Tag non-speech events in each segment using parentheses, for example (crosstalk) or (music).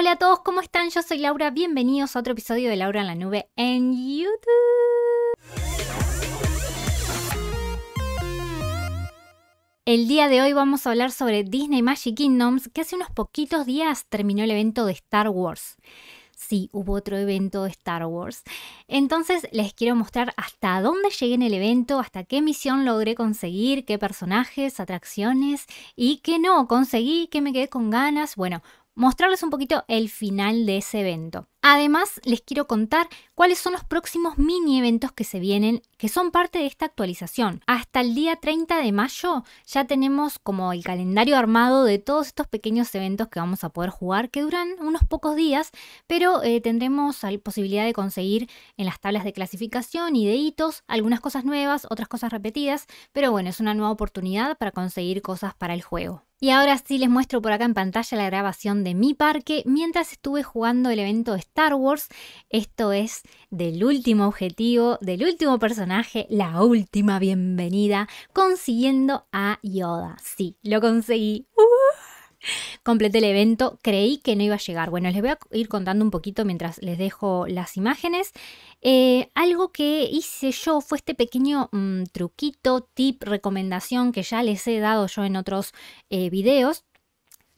Hola a todos, ¿cómo están? Yo soy Laura, bienvenidos a otro episodio de Laura en la Nube en YouTube. El día de hoy vamos a hablar sobre Disney Magic Kingdoms, que hace unos poquitos días terminó el evento de Star Wars. Sí, hubo otro evento de Star Wars. Entonces les quiero mostrar hasta dónde llegué en el evento, hasta qué misión logré conseguir, qué personajes, atracciones y qué no conseguí, qué me quedé con ganas. Bueno, mostrarles un poquito el final de ese evento. Además, les quiero contar cuáles son los próximos mini eventos que se vienen, que son parte de esta actualización. Hasta el día 30 de mayo ya tenemos como el calendario armado de todos estos pequeños eventos que vamos a poder jugar, que duran unos pocos días, pero eh, tendremos la posibilidad de conseguir en las tablas de clasificación y de hitos algunas cosas nuevas, otras cosas repetidas, pero bueno, es una nueva oportunidad para conseguir cosas para el juego. Y ahora sí les muestro por acá en pantalla la grabación de mi parque mientras estuve jugando el evento de Star Wars. Esto es del último objetivo, del último personaje, la última bienvenida, consiguiendo a Yoda. Sí, lo conseguí. ¡Uh! completé el evento, creí que no iba a llegar. Bueno, les voy a ir contando un poquito mientras les dejo las imágenes. Eh, algo que hice yo fue este pequeño mm, truquito, tip, recomendación que ya les he dado yo en otros eh, videos,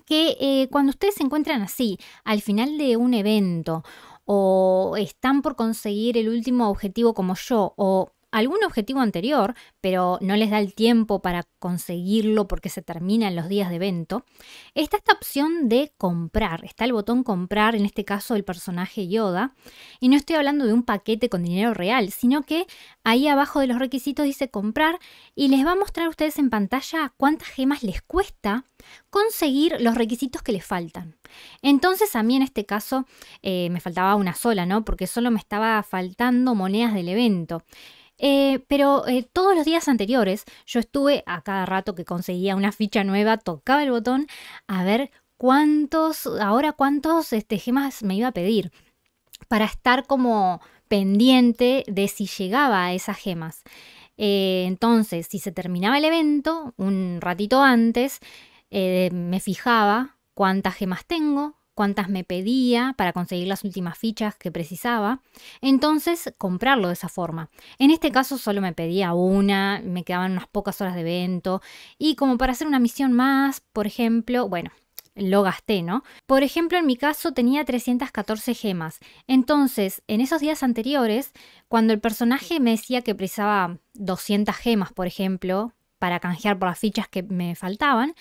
que eh, cuando ustedes se encuentran así, al final de un evento, o están por conseguir el último objetivo como yo, o algún objetivo anterior, pero no les da el tiempo para conseguirlo porque se terminan los días de evento, está esta opción de comprar. Está el botón comprar, en este caso el personaje Yoda. Y no estoy hablando de un paquete con dinero real, sino que ahí abajo de los requisitos dice comprar y les va a mostrar a ustedes en pantalla cuántas gemas les cuesta conseguir los requisitos que les faltan. Entonces a mí en este caso eh, me faltaba una sola, ¿no? Porque solo me estaba faltando monedas del evento. Eh, pero eh, todos los días anteriores yo estuve a cada rato que conseguía una ficha nueva, tocaba el botón a ver cuántos, ahora cuántos este, gemas me iba a pedir para estar como pendiente de si llegaba a esas gemas. Eh, entonces, si se terminaba el evento un ratito antes, me fijaba cuántas gemas tengo, cuántas me pedía para conseguir las últimas fichas que precisaba, entonces comprarlo de esa forma. En este caso solo me pedía una, me quedaban unas pocas horas de evento y como para hacer una misión más, por ejemplo, bueno, lo gasté, ¿no? Por ejemplo, en mi caso tenía 314 gemas. Entonces, en esos días anteriores, cuando el personaje me decía que precisaba 200 gemas, por ejemplo, para canjear por las fichas que me faltaban,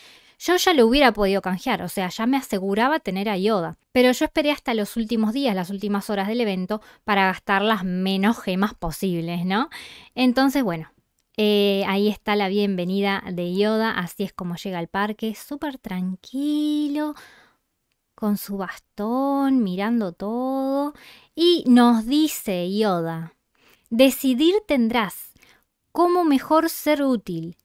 yo ya lo hubiera podido canjear, o sea, ya me aseguraba tener a Yoda. Pero yo esperé hasta los últimos días, las últimas horas del evento, para gastar las menos gemas posibles, ¿no? Entonces, bueno, eh, ahí está la bienvenida de Yoda, así es como llega al parque, súper tranquilo, con su bastón, mirando todo, y nos dice Yoda, decidir tendrás cómo mejor ser útil,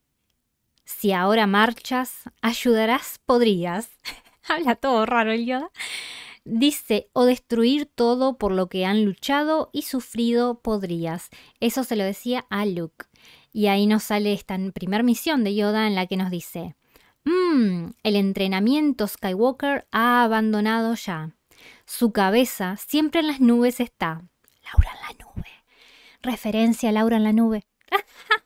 si ahora marchas, ayudarás, podrías. (laughs) Habla todo raro el Yoda. Dice, o destruir todo por lo que han luchado y sufrido podrías. Eso se lo decía a Luke. Y ahí nos sale esta primera misión de Yoda en la que nos dice, mmm, el entrenamiento Skywalker ha abandonado ya. Su cabeza siempre en las nubes está. Laura en la nube. Referencia a Laura en la nube. (laughs)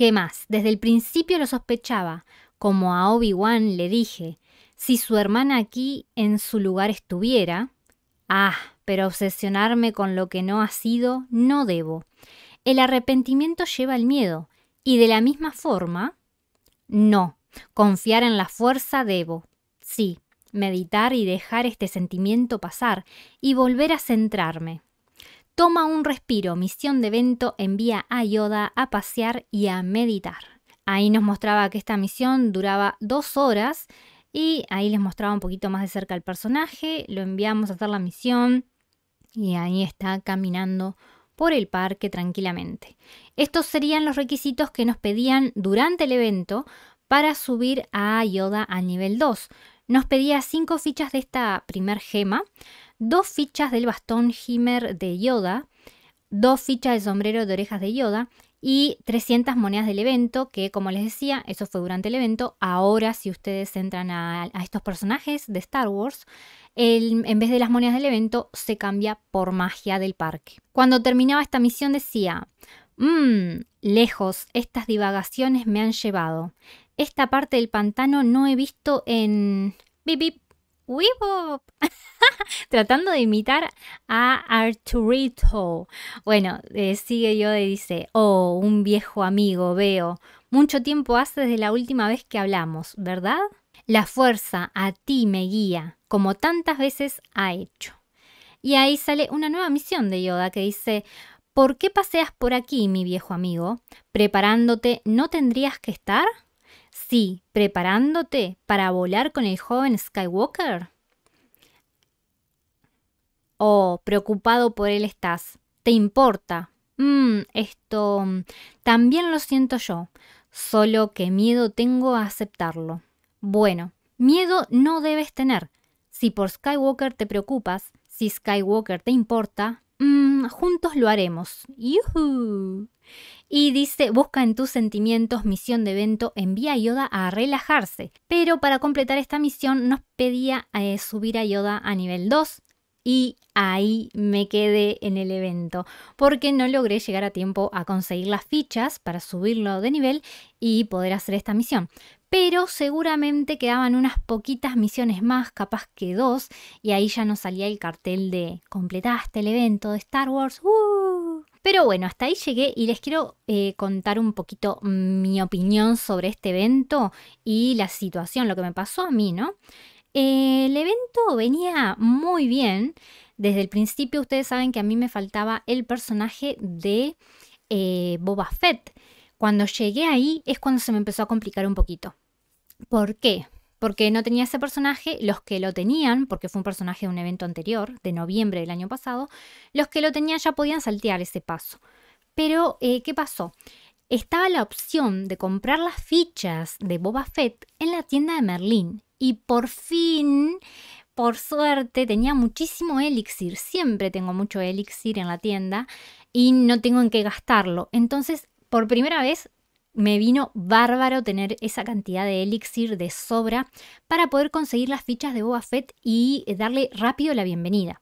¿Qué más? Desde el principio lo sospechaba. Como a Obi-Wan le dije, si su hermana aquí en su lugar estuviera... Ah, pero obsesionarme con lo que no ha sido no debo. El arrepentimiento lleva el miedo. Y de la misma forma... No, confiar en la fuerza debo. Sí, meditar y dejar este sentimiento pasar y volver a centrarme. Toma un respiro, misión de evento envía a Yoda a pasear y a meditar. Ahí nos mostraba que esta misión duraba dos horas y ahí les mostraba un poquito más de cerca al personaje, lo enviamos a hacer la misión y ahí está caminando por el parque tranquilamente. Estos serían los requisitos que nos pedían durante el evento para subir a Yoda a nivel 2. Nos pedía cinco fichas de esta primer gema, dos fichas del bastón Himer de Yoda, dos fichas del sombrero de orejas de Yoda y 300 monedas del evento, que como les decía, eso fue durante el evento. Ahora si ustedes entran a, estos personajes de Star Wars, en vez de las monedas del evento se cambia por magia del parque. Cuando terminaba esta misión decía, mmm, lejos, estas divagaciones me han llevado. Esta parte del pantano no he visto en... Bip, Weebop, (laughs) tratando de imitar a Arturito. Bueno, eh, sigue Yoda y dice, oh, un viejo amigo, veo. Mucho tiempo hace desde la última vez que hablamos, ¿verdad? La fuerza a ti me guía, como tantas veces ha hecho. Y ahí sale una nueva misión de Yoda que dice, ¿por qué paseas por aquí, mi viejo amigo? ¿Preparándote no tendrías que estar? Sí, preparándote para volar con el joven Skywalker. Oh, preocupado por él estás. ¿Te importa? Mmm, esto... Mm, también lo siento yo. Solo que miedo tengo a aceptarlo. Bueno, miedo no debes tener. Si por Skywalker te preocupas, si Skywalker te importa, Mm, juntos lo haremos. Y dice, busca en tus sentimientos misión de evento, envía a Yoda a relajarse. Pero para completar esta misión nos pedía eh, subir a Yoda a nivel 2. Y ahí me quedé en el evento, porque no logré llegar a tiempo a conseguir las fichas para subirlo de nivel y poder hacer esta misión pero seguramente quedaban unas poquitas misiones más, capaz que dos, y ahí ya no salía el cartel de completaste el evento de Star Wars. Uh. Pero bueno, hasta ahí llegué y les quiero eh, contar un poquito mi opinión sobre este evento y la situación, lo que me pasó a mí, ¿no? el evento venía muy bien. Desde el principio ustedes saben que a mí me faltaba el personaje de eh, Boba Fett. Cuando llegué ahí es cuando se me empezó a complicar un poquito. ¿Por qué? Porque no tenía ese personaje, los que lo tenían, porque fue un personaje de un evento anterior, de noviembre del año pasado, los que lo tenían ya podían saltear ese paso. Pero, eh, ¿qué pasó? Estaba la opción de comprar las fichas de Boba Fett en la tienda de Merlín. Y por fin por suerte tenía muchísimo elixir, siempre tengo mucho elixir en la tienda y no tengo en qué gastarlo. Entonces, por primera vez me vino bárbaro tener esa cantidad de elixir de sobra para poder conseguir las fichas de Boba Fett y eh, darle rápido la bienvenida.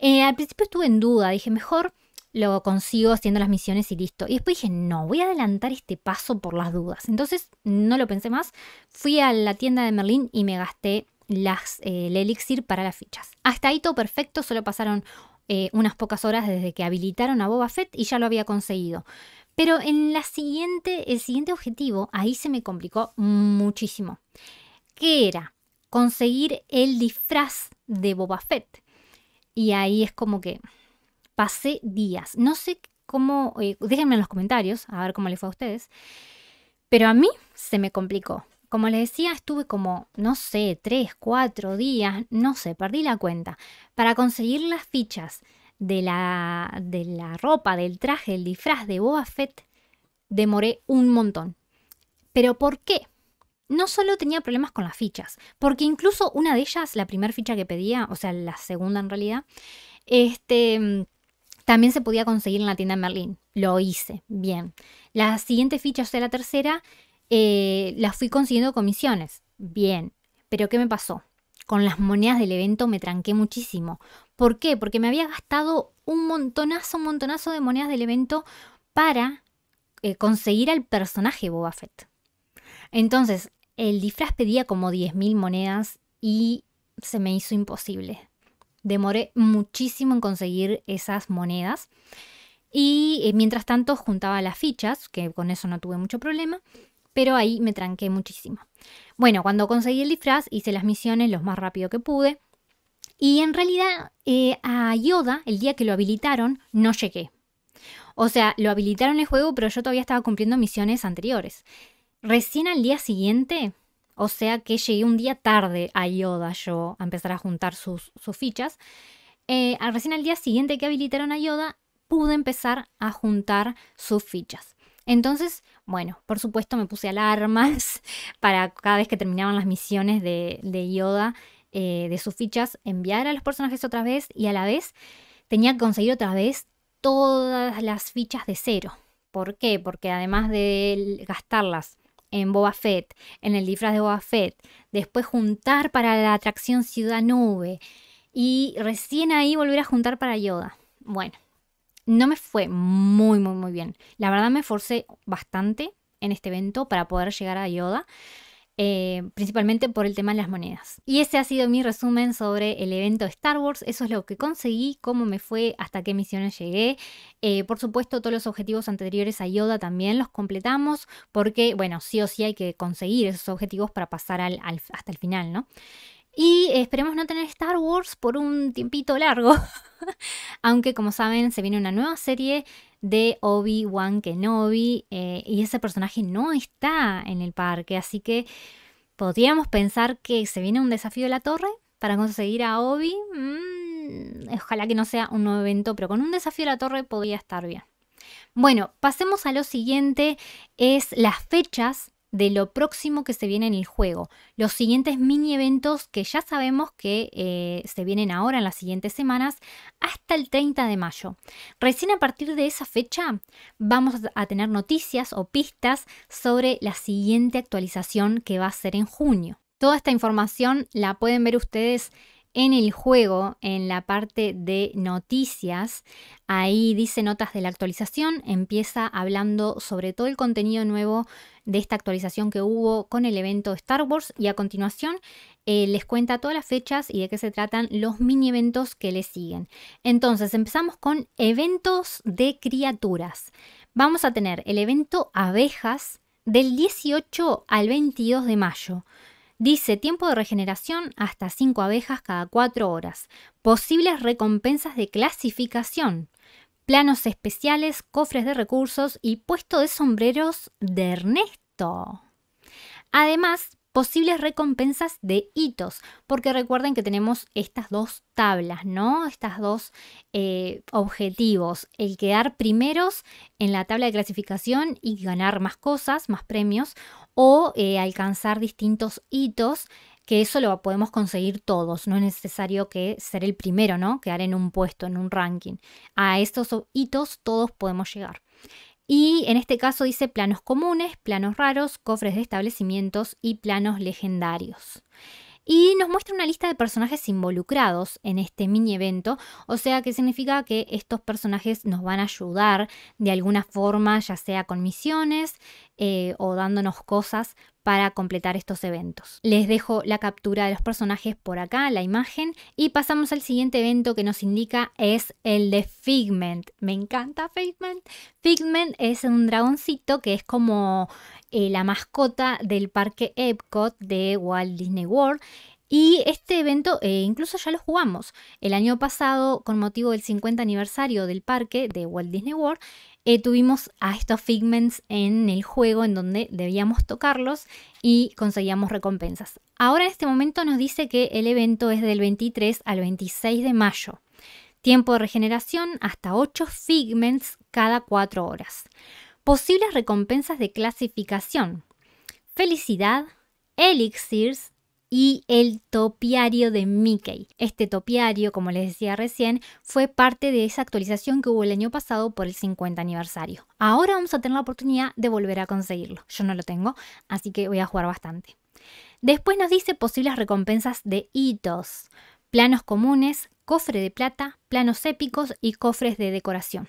Eh, al principio estuve en duda, dije mejor lo consigo haciendo las misiones y listo. Y después dije, no, voy a adelantar este paso por las dudas. Entonces no lo pensé más, fui a la tienda de Merlín y me gasté las, eh, el elixir para las fichas. Hasta ahí todo perfecto, solo pasaron eh, unas pocas horas desde que habilitaron a Boba Fett y ya lo había conseguido. Pero en la siguiente, el siguiente objetivo, ahí se me complicó muchísimo, que era conseguir el disfraz de Boba Fett. Y ahí es como que pasé días. No sé cómo, eh, déjenme en los comentarios, a ver cómo le fue a ustedes. Pero a mí se me complicó como les decía, estuve como, no sé, tres, cuatro días, no sé, perdí la cuenta, para conseguir las fichas de la, de la ropa, del traje, el disfraz de Boba Fett, demoré un montón. ¿Pero por qué? No solo tenía problemas con las fichas, porque incluso una de ellas, la primera ficha que pedía, o sea, la segunda en realidad, este, también se podía conseguir en la tienda de Merlín. Lo hice, bien. La siguiente ficha, o sea, la tercera, eh, las fui consiguiendo comisiones. Bien, pero ¿qué me pasó? Con las monedas del evento me tranqué muchísimo. ¿Por qué? Porque me había gastado un montonazo, un montonazo de monedas del evento para eh, conseguir al personaje Boba Fett. Entonces, el disfraz pedía como 10.000 monedas y se me hizo imposible. Demoré muchísimo en conseguir esas monedas. Y eh, mientras tanto juntaba las fichas, que con eso no tuve mucho problema pero ahí me tranqué muchísimo. Bueno, cuando conseguí el disfraz hice las misiones lo más rápido que pude. Y en realidad eh, a Yoda, el día que lo habilitaron, no llegué. O sea, lo habilitaron el juego, pero yo todavía estaba cumpliendo misiones anteriores. Recién al día siguiente, o sea que llegué un día tarde a Yoda yo a empezar a juntar sus, fichas. Eh, recién al día siguiente que habilitaron a Yoda, pude empezar a juntar sus fichas. Entonces, bueno, por supuesto me puse alarmas (laughs) para cada vez que terminaban las misiones de, Yoda, eh, de sus fichas, enviar a los personajes otra vez y a la vez tenía que conseguir otra vez todas las fichas de cero. ¿Por qué? Porque además de gastarlas en Boba Fett, en el disfraz de Boba Fett, después juntar para la atracción Ciudad Nube y recién ahí volver a juntar para Yoda. Bueno, no me fue muy, muy, muy bien. La verdad me forcé bastante en este evento para poder llegar a Yoda. Eh, principalmente por el tema de las monedas. Y ese ha sido mi resumen sobre el evento de Star Wars, eso es lo que conseguí, cómo me fue, hasta qué misiones llegué. Eh, por supuesto, todos los objetivos anteriores a Yoda también los completamos, porque, bueno, sí o sí hay que conseguir esos objetivos para pasar hasta el final, ¿no? Y esperemos no tener Star Wars por un tiempito largo. (laughs) Aunque como saben se viene una nueva serie de Obi-Wan Kenobi eh, y ese personaje no está en el parque. Así que podríamos pensar que se viene un desafío de la torre para conseguir a Obi. Mm, ojalá que no sea un nuevo evento, pero con un desafío de la torre podría estar bien. Bueno, pasemos a lo siguiente, es las fechas de lo próximo que se viene en el juego, los siguientes mini eventos que ya sabemos que eh, se vienen ahora en las siguientes semanas, hasta el 30 de mayo. Recién a partir de esa fecha vamos a tener noticias o pistas sobre la siguiente actualización que va a ser en junio. Toda esta información la pueden ver ustedes en el juego, en la parte de noticias, ahí dice notas de la actualización, empieza hablando sobre todo el contenido nuevo de esta actualización que hubo con el evento Star Wars y a continuación eh, les cuenta todas las fechas y de qué se tratan los mini eventos que le siguen. Entonces empezamos con eventos de criaturas. Vamos a tener el evento abejas del 18 al 22 de mayo. Dice tiempo de regeneración hasta 5 abejas cada 4 horas. Posibles recompensas de clasificación. Planos especiales, cofres de recursos y puesto de sombreros de Ernesto. Además, posibles recompensas de hitos, porque recuerden que tenemos estas dos tablas, ¿no? Estas dos eh, objetivos, el quedar primeros en la tabla de clasificación y ganar más cosas, más premios, o eh, alcanzar distintos hitos, que eso lo podemos conseguir todos, no es necesario que ser el primero, ¿no? Quedar en un puesto, en un ranking. A estos hitos todos podemos llegar. Y en este caso dice planos comunes, planos raros, cofres de establecimientos y planos legendarios y nos muestra una lista de personajes involucrados en este mini evento, o sea que significa que estos personajes nos van a ayudar de alguna forma, ya sea con misiones eh, o dándonos cosas para completar estos eventos. Les dejo la captura de los personajes por acá, la imagen, y pasamos al siguiente evento que nos indica es el de Figment. Me encanta Figment. Figment es un dragoncito que es como eh, la mascota del parque Epcot de Walt Disney World. Y este evento eh, incluso ya lo jugamos. El año pasado, con motivo del 50 aniversario del parque de Walt Disney World, eh, tuvimos a estos figments en el juego en donde debíamos tocarlos y conseguíamos recompensas. Ahora en este momento nos dice que el evento es del 23 al 26 de mayo. Tiempo de regeneración hasta 8 figments cada 4 horas. Posibles recompensas de clasificación. Felicidad, elixirs, y el topiario de Mickey. Este topiario, como les decía recién, fue parte de esa actualización que hubo el año pasado por el 50 aniversario. Ahora vamos a tener la oportunidad de volver a conseguirlo. Yo no lo tengo, así que voy a jugar bastante. Después nos dice posibles recompensas de hitos, planos comunes, cofre de plata, planos épicos y cofres de decoración.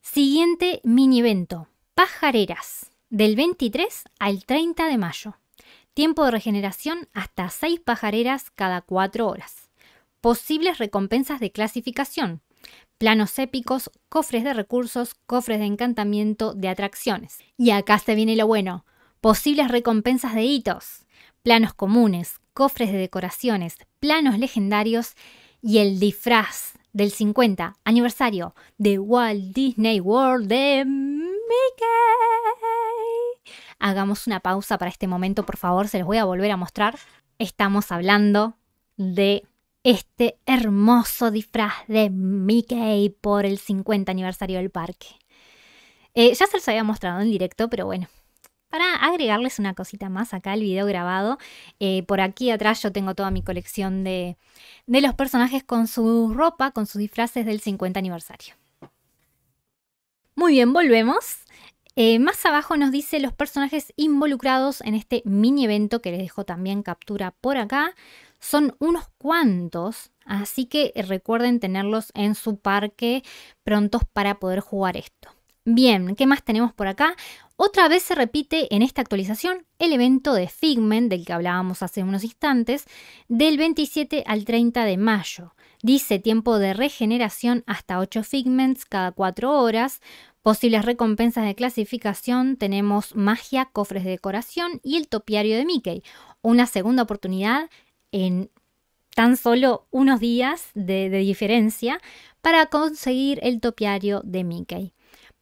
Siguiente mini evento, pajareras, del 23 al 30 de mayo. Tiempo de regeneración hasta 6 pajareras cada 4 horas. Posibles recompensas de clasificación. Planos épicos, cofres de recursos, cofres de encantamiento, de atracciones. Y acá se viene lo bueno. Posibles recompensas de hitos. Planos comunes, cofres de decoraciones, planos legendarios y el disfraz del 50 aniversario de Walt Disney World de Mickey hagamos una pausa para este momento, por favor, se los voy a volver a mostrar. Estamos hablando de este hermoso disfraz de Mickey por el 50 aniversario del parque. Eh, ya se los había mostrado en directo, pero bueno. Para agregarles una cosita más acá el video grabado, eh, por aquí atrás yo tengo toda mi colección de, de los personajes con su ropa, con sus disfraces del 50 aniversario. Muy bien, volvemos. Eh, más abajo nos dice los personajes involucrados en este mini evento que les dejo también captura por acá. Son unos cuantos, así que recuerden tenerlos en su parque prontos para poder jugar esto. Bien, ¿qué más tenemos por acá? Otra vez se repite en esta actualización el evento de Figment, del que hablábamos hace unos instantes, del 27 al 30 de mayo. Dice tiempo de regeneración hasta 8 Figments cada 4 horas. Posibles recompensas de clasificación tenemos magia, cofres de decoración y el topiario de Mickey. Una segunda oportunidad en tan solo unos días de, diferencia para conseguir el topiario de Mickey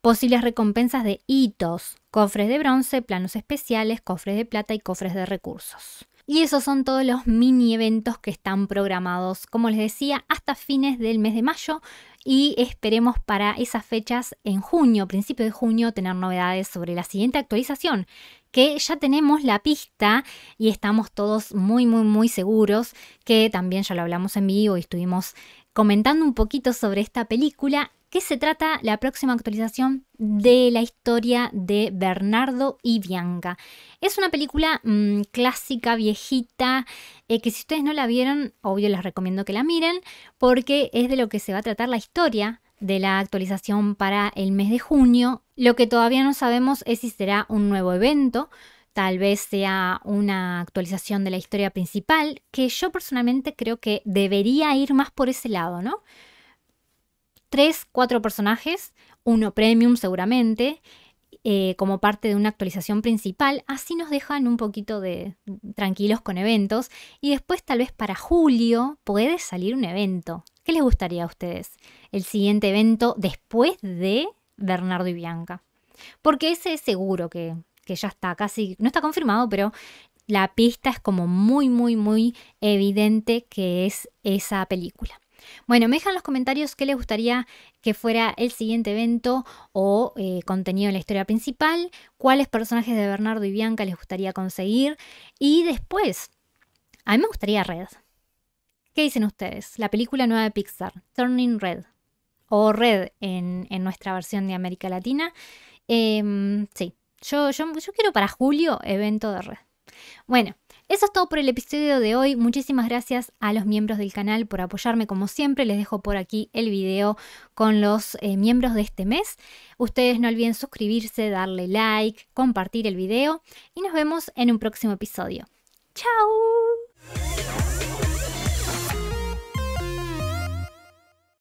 posibles recompensas de hitos, cofres de bronce, planos especiales, cofres de plata y cofres de recursos. Y esos son todos los mini eventos que están programados, como les decía, hasta fines del mes de mayo y esperemos para esas fechas en junio, principio de junio, tener novedades sobre la siguiente actualización, que ya tenemos la pista y estamos todos muy, muy, muy seguros que también ya lo hablamos en vivo y estuvimos comentando un poquito sobre esta película Qué se trata la próxima actualización de la historia de Bernardo y Bianca. Es una película mm, clásica, viejita, eh, que si ustedes no la vieron, obvio les recomiendo que la miren, porque es de lo que se va a tratar la historia de la actualización para el mes de junio. Lo que todavía no sabemos es si será un nuevo evento, tal vez sea una actualización de la historia principal, que yo personalmente creo que debería ir más por ese lado, ¿no? tres, cuatro personajes, uno premium seguramente, eh, como parte de una actualización principal, así nos dejan un poquito de tranquilos con eventos y después tal vez para julio puede salir un evento. ¿Qué les gustaría a ustedes? El siguiente evento después de Bernardo y Bianca. Porque ese es seguro que, que ya está casi, no está confirmado, pero la pista es como muy, muy, muy evidente que es esa película. Bueno, me dejan los comentarios qué les gustaría que fuera el siguiente evento o eh, contenido en la historia principal, cuáles personajes de Bernardo y Bianca les gustaría conseguir y después, a mí me gustaría Red. ¿Qué dicen ustedes? La película nueva de Pixar, Turning Red, o Red en, nuestra versión de América Latina. Em, sí, yo, yo, yo quiero para julio evento de Red. Bueno, eso es todo por el episodio de hoy. Muchísimas gracias a los miembros del canal por apoyarme como siempre. Les dejo por aquí el video con los eh, miembros de este mes. Ustedes no olviden suscribirse, darle like, compartir el video y nos vemos en un próximo episodio. ¡Chao!